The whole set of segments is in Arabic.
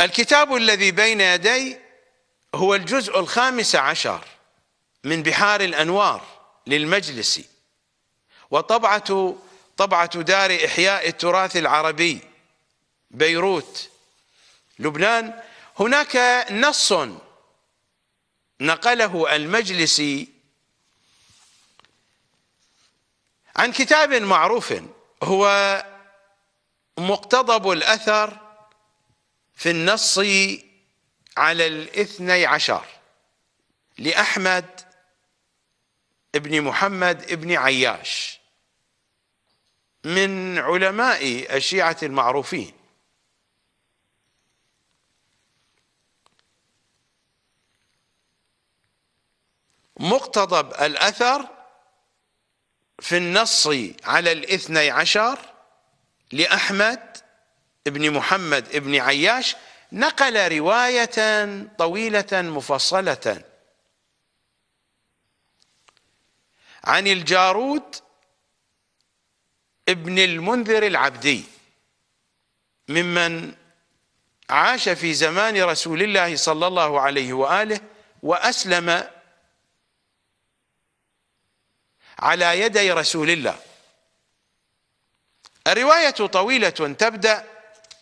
الكتاب الذي بين يدي هو الجزء الخامس عشر من بحار الأنوار للمجلس وطبعة طبعة دار إحياء التراث العربي بيروت لبنان هناك نص نقله المجلس عن كتاب معروف هو مقتضب الأثر في النص على الاثني عشر لأحمد ابن محمد ابن عياش من علماء الشيعة المعروفين مقتضب الأثر في النص على الاثني عشر لأحمد ابن محمد ابن عياش نقل رواية طويلة مفصلة عن الجارود ابن المنذر العبدي ممن عاش في زمان رسول الله صلى الله عليه وآله وأسلم على يدي رسول الله الرواية طويلة تبدأ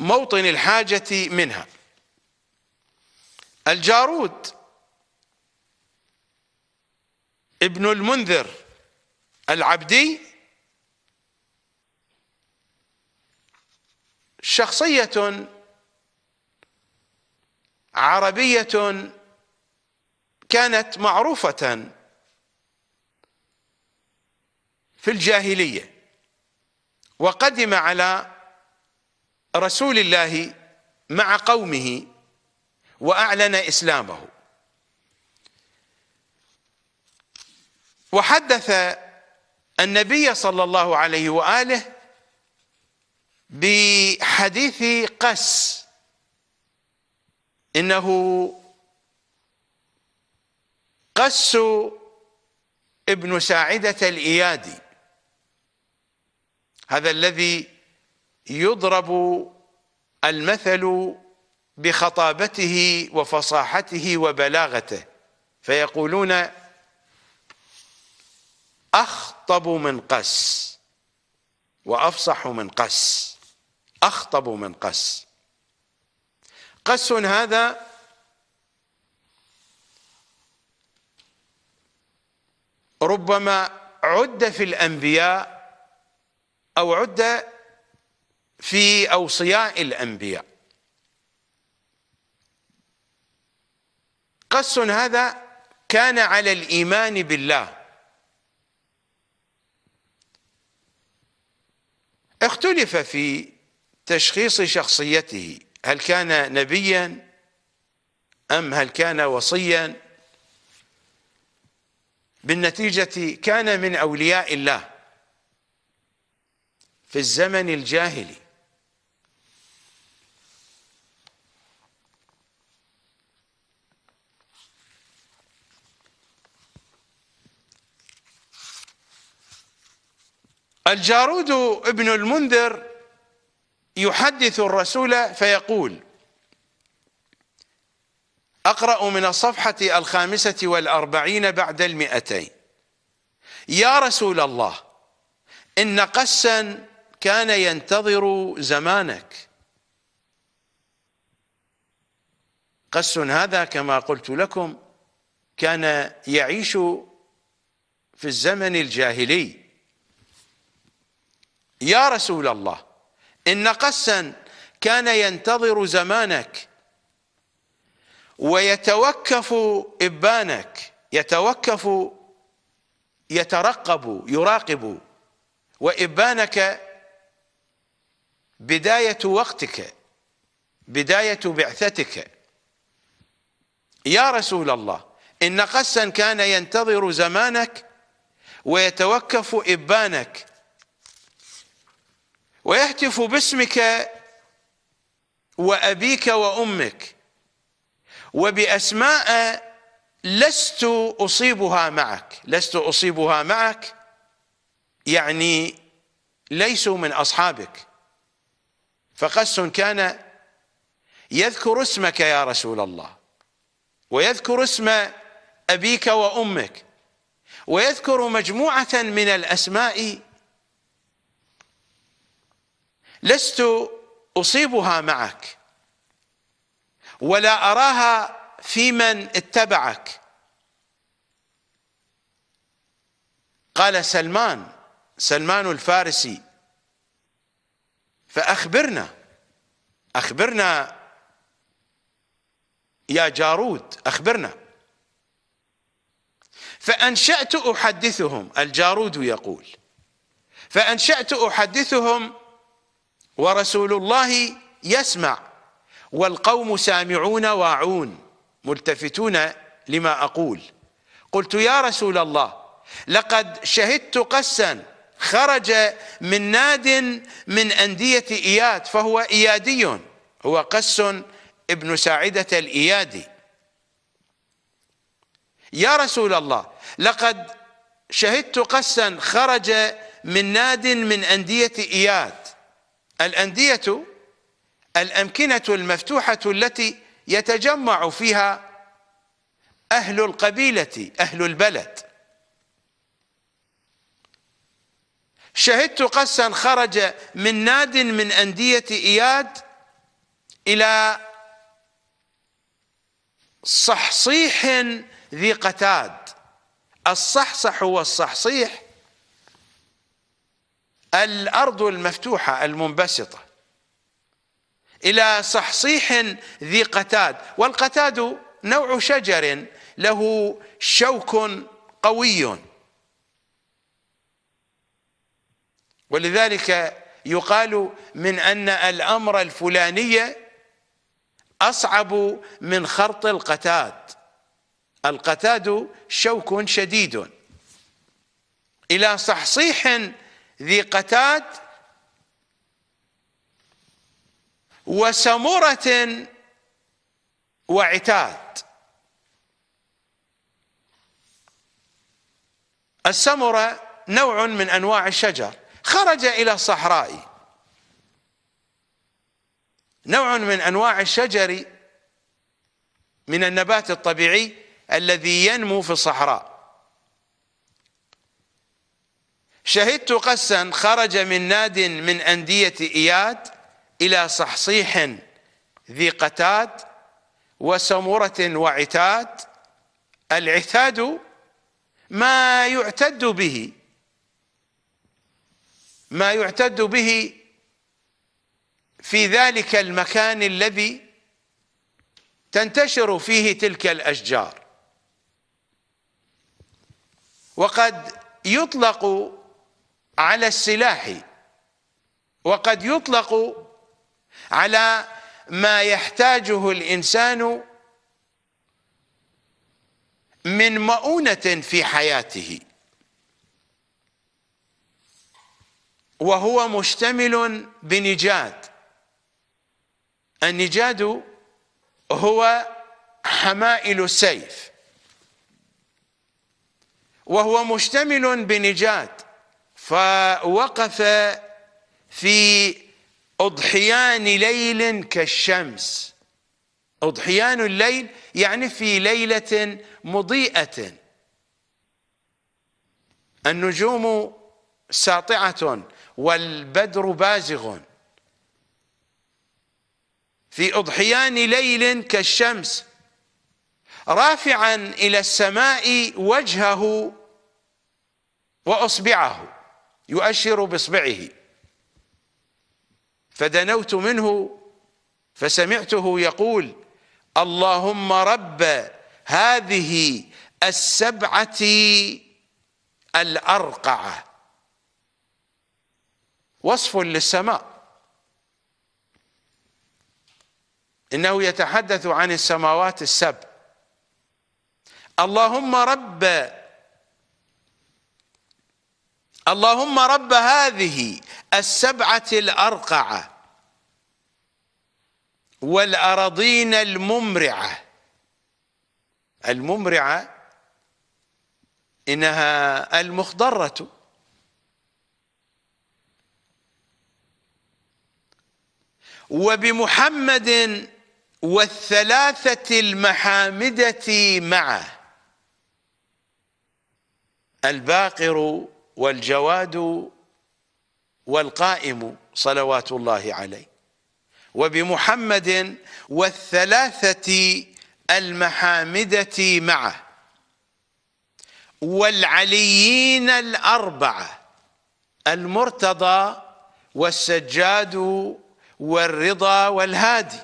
موطن الحاجة منها الجارود ابن المنذر العبدي شخصية عربية كانت معروفة في الجاهلية وقدم على رسول الله مع قومه وأعلن إسلامه وحدث النبي صلى الله عليه وآله بحديث قس إنه قس ابن ساعدة الإيادي هذا الذي يضرب المثل بخطابته وفصاحته وبلاغته فيقولون أخطب من قس وأفصح من قس أخطب من قس قس هذا ربما عد في الأنبياء أو عد في أوصياء الأنبياء قص هذا كان على الإيمان بالله اختلف في تشخيص شخصيته هل كان نبيا أم هل كان وصيا بالنتيجة كان من أولياء الله في الزمن الجاهلي الجارود ابن المنذر يحدث الرسول فيقول أقرأ من الصفحة الخامسة والأربعين بعد المئتين يا رسول الله إن قسا كان ينتظر زمانك قس هذا كما قلت لكم كان يعيش في الزمن الجاهلي يا رسول الله إن قسا كان ينتظر زمانك ويتوكف إبانك يتوكف يترقب يراقب وإبانك بداية وقتك بداية بعثتك يا رسول الله إن قسا كان ينتظر زمانك ويتوكف إبانك ويهتف باسمك وأبيك وأمك وبأسماء لست أصيبها معك لست أصيبها معك يعني ليسوا من أصحابك فقس كان يذكر اسمك يا رسول الله ويذكر اسم أبيك وأمك ويذكر مجموعة من الأسماء لست اصيبها معك ولا اراها في من اتبعك قال سلمان سلمان الفارسي فاخبرنا اخبرنا يا جارود اخبرنا فانشات احدثهم الجارود يقول فانشات احدثهم ورسول الله يسمع والقوم سامعون واعون ملتفتون لما أقول قلت يا رسول الله لقد شهدت قسا خرج من ناد من أندية إياد فهو إيادي هو قس ابن ساعدة الإيادي يا رسول الله لقد شهدت قسا خرج من ناد من أندية إياد الأندية الأمكنة المفتوحة التي يتجمع فيها أهل القبيلة أهل البلد شهدت قسا خرج من ناد من أندية إياد إلى صحصيح ذي قتاد الصحصح والصحصيح الأرض المفتوحة المنبسطة إلى صحصيح ذي قتاد والقتاد نوع شجر له شوك قوي ولذلك يقال من أن الأمر الفلاني أصعب من خرط القتاد القتاد شوك شديد إلى صحصيح ذي قتاد وسمرة وعتاد السمرة نوع من أنواع الشجر خرج إلى الصحراء نوع من أنواع الشجر من النبات الطبيعي الذي ينمو في الصحراء شهدت قسا خرج من ناد من أندية إياد إلى صحصيح ذي قتاد وسمورة وعتاد العتاد ما يعتد به ما يعتد به في ذلك المكان الذي تنتشر فيه تلك الأشجار وقد يطلق على السلاح وقد يطلق على ما يحتاجه الإنسان من مؤونة في حياته وهو مشتمل بنجاد النجاد هو حمائل السيف وهو مشتمل بنجاد فوقف في أضحيان ليل كالشمس أضحيان الليل يعني في ليلة مضيئة النجوم ساطعة والبدر بازغ في أضحيان ليل كالشمس رافعا إلى السماء وجهه وأصبعه يؤشر باصبعه فدنوت منه فسمعته يقول اللهم رب هذه السبعة الأرقعة وصف للسماء إنه يتحدث عن السماوات السبع اللهم رب اللهم رب هذه السبعة الأرقعة والأراضين الممرعة الممرعة إنها المخضرة وبمحمد والثلاثة المحامدة معه الباقر والجواد والقائم صلوات الله عليه وبمحمد والثلاثة المحامدة معه والعليين الأربعة المرتضى والسجاد والرضا والهادي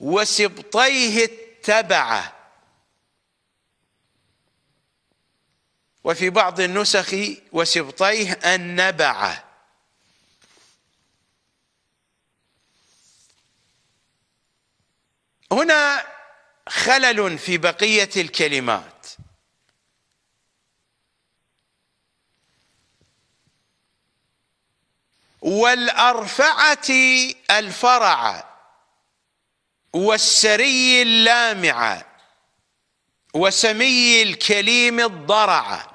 وسبطيه التبعه وفي بعض النسخ وسبطيه النبعة هنا خلل في بقية الكلمات والأرفعة الفرع والسري اللامع وسمي الكليم الضرع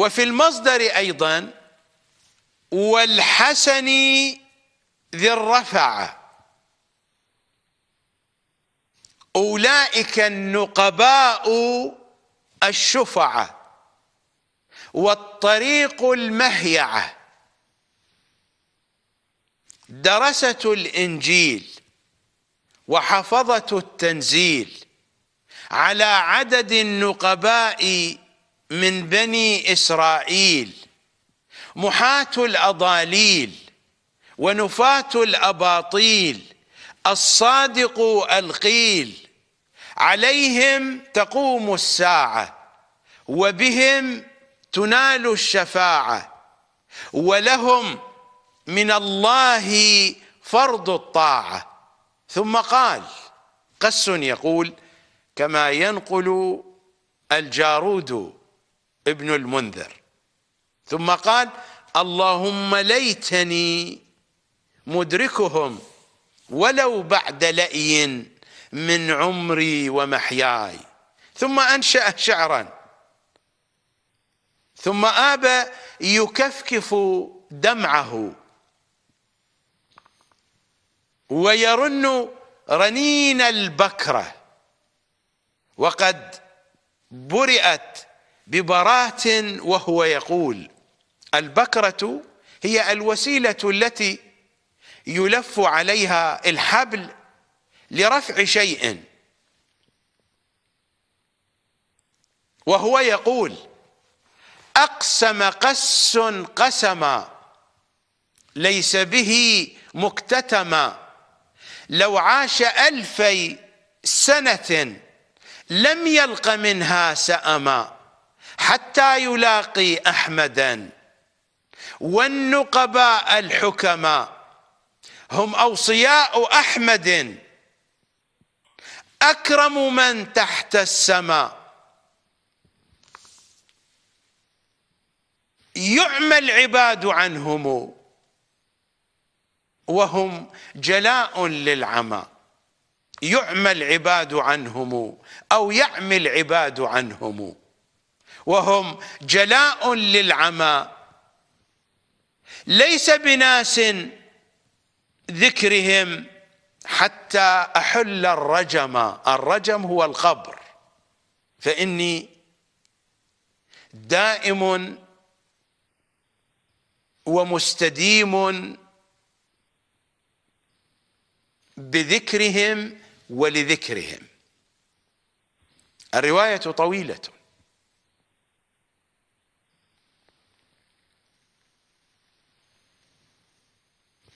وفي المصدر أيضا والحسن ذي الرفعة أولئك النقباء الشفعة والطريق المهيعة درسة الإنجيل وحفظة التنزيل على عدد النقباء من بني إسرائيل محاة الأضاليل ونفاة الأباطيل الصادق القيل عليهم تقوم الساعة وبهم تنال الشفاعة ولهم من الله فرض الطاعة ثم قال قس يقول كما ينقل الجارود ابن المنذر ثم قال اللهم ليتني مدركهم ولو بعد لأي من عمري ومحياي ثم أنشأ شعرا ثم آب يكفكف دمعه ويرن رنين البكرة وقد برئت ببراة وهو يقول البكرة هي الوسيلة التي يلف عليها الحبل لرفع شيء وهو يقول أقسم قس قسما ليس به مكتتما لو عاش ألفي سنة لم يلق منها سأما حتى يلاقي أحمدا والنقباء الحكماء هم أوصياء أحمد أكرم من تحت السماء يعمى العباد عنهم وهم جلاء للعمى يعمى العباد عنهم أو يعمي العباد عنهم وهم جلاء للعمى ليس بناس ذكرهم حتى أحل الرجم الرجم هو القبر فإني دائم ومستديم بذكرهم ولذكرهم الرواية طويلة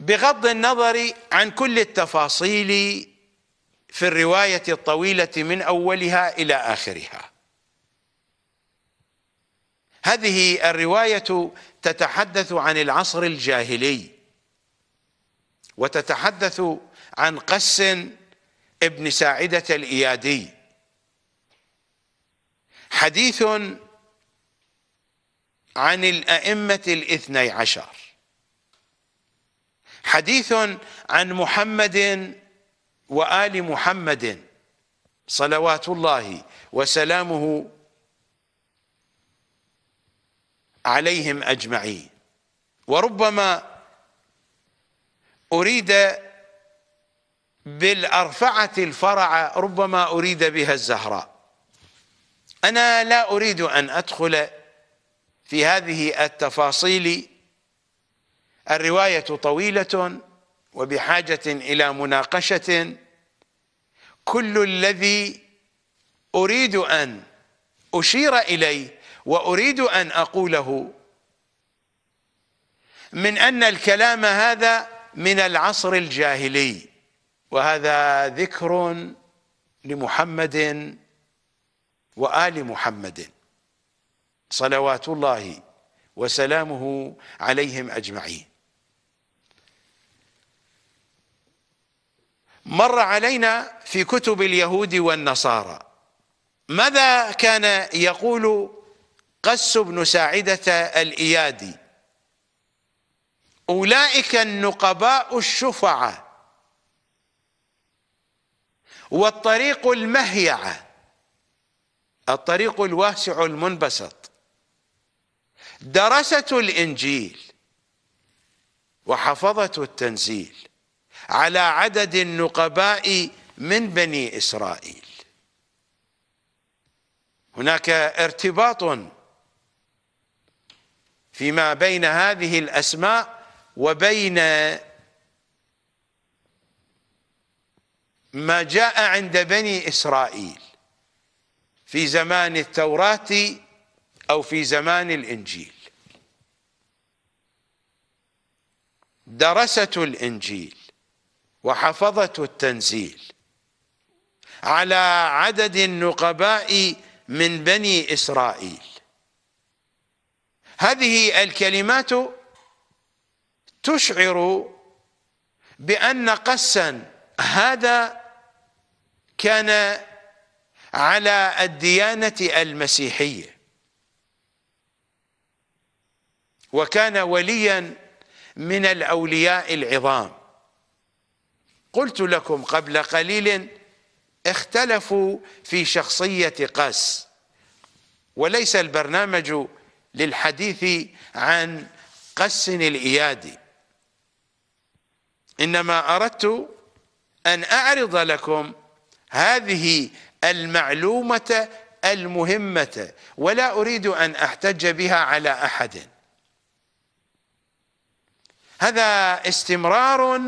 بغض النظر عن كل التفاصيل في الرواية الطويلة من أولها إلى آخرها هذه الرواية تتحدث عن العصر الجاهلي وتتحدث عن قس ابن ساعدة الإيادي حديث عن الأئمة الاثني عشر حديث عن محمد وآل محمد صلوات الله وسلامه عليهم أجمعين وربما أريد بالأرفعة الفرع ربما أريد بها الزهراء أنا لا أريد أن أدخل في هذه التفاصيل الرواية طويلة وبحاجة إلى مناقشة كل الذي أريد أن أشير إليه وأريد أن أقوله من أن الكلام هذا من العصر الجاهلي وهذا ذكر لمحمد وآل محمد صلوات الله وسلامه عليهم أجمعين مر علينا في كتب اليهود والنصارى ماذا كان يقول قس بن ساعدة الإيادي أولئك النقباء الشفعة والطريق المهيعة الطريق الواسع المنبسط درسة الإنجيل وحفظة التنزيل على عدد النقباء من بني إسرائيل هناك ارتباط فيما بين هذه الأسماء وبين ما جاء عند بني إسرائيل في زمان التوراة أو في زمان الإنجيل درسة الإنجيل وحفظة التنزيل على عدد النقباء من بني إسرائيل هذه الكلمات تشعر بأن قسا هذا كان على الديانة المسيحية وكان وليا من الأولياء العظام قلت لكم قبل قليل اختلفوا في شخصية قاس وليس البرنامج للحديث عن قس الإيادي إنما أردت أن أعرض لكم هذه المعلومة المهمة ولا أريد أن أحتج بها على أحد هذا استمرار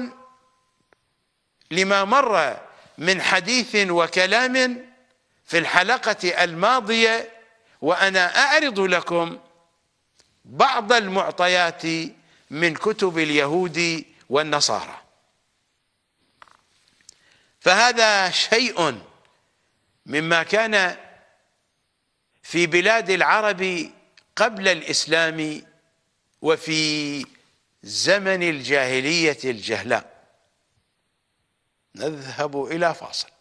لما مر من حديث وكلام في الحلقة الماضية وأنا أعرض لكم بعض المعطيات من كتب اليهود والنصارى فهذا شيء مما كان في بلاد العرب قبل الإسلام وفي زمن الجاهلية الجهلاء نذهب إلى فاصل